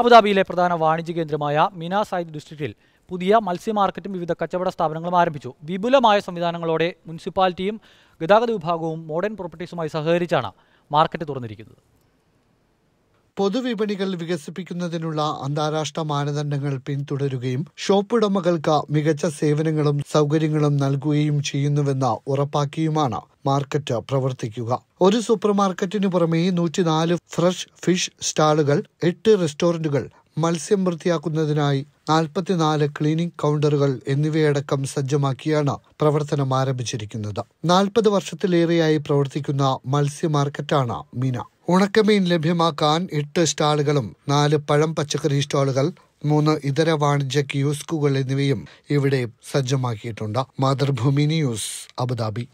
അബുദാബിയിലെ പ്രധാന വാണിജ്യ കേന്ദ്രമായ മിനാ സായിദ് ഡിസ്ട്രിക്റ്റിൽ പുതിയ മത്സ്യ മാർക്കറ്റും വിവിധ കച്ചവട സ്ഥാപനങ്ങളും ആരംഭിച്ചു വിപുലമായ സംവിധാനങ്ങളോടെ മുനിസിപ്പാലിറ്റിയും ഗതാഗത വിഭാഗവും മോഡേൺ പ്രോപ്പർട്ടീസുമായി സഹകരിച്ചാണ് മാർക്കറ്റ് തുറന്നിരിക്കുന്നത് പൊതുവിപണികൾ വികസിപ്പിക്കുന്നതിനുള്ള അന്താരാഷ്ട്ര മാനദണ്ഡങ്ങൾ പിന്തുടരുകയും ഷോപ്പുടമകൾക്ക് മികച്ച സേവനങ്ങളും സൗകര്യങ്ങളും നൽകുകയും ചെയ്യുന്നുവെന്ന് ഉറപ്പാക്കിയുമാണ് മാർക്കറ്റ് പ്രവർത്തിക്കുക ഒരു സൂപ്പർ മാർക്കറ്റിന് പുറമെ നൂറ്റിനാല് ഫ്രഷ് ഫിഷ് സ്റ്റാളുകൾ എട്ട് റെസ്റ്റോറന്റുകൾ മത്സ്യം വൃത്തിയാക്കുന്നതിനായി നാൽപ്പത്തിനാല് ക്ലീനിംഗ് കൗണ്ടറുകൾ എന്നിവയടക്കം സജ്ജമാക്കിയാണ് പ്രവർത്തനം ആരംഭിച്ചിരിക്കുന്നത് നാൽപ്പത് വർഷത്തിലേറെയായി പ്രവർത്തിക്കുന്ന മത്സ്യ മാർക്കറ്റാണ് മീന ഉണക്കമീൻ ലഭ്യമാക്കാൻ എട്ട് സ്റ്റാളുകളും നാല് പഴം പച്ചക്കറി സ്റ്റാളുകൾ മൂന്ന് ഇതര വാണിജ്യ ക്യൂസ്കുകൾ എന്നിവയും ഇവിടെ സജ്ജമാക്കിയിട്ടുണ്ട് മാതൃഭൂമി ന്യൂസ് അബുദാബി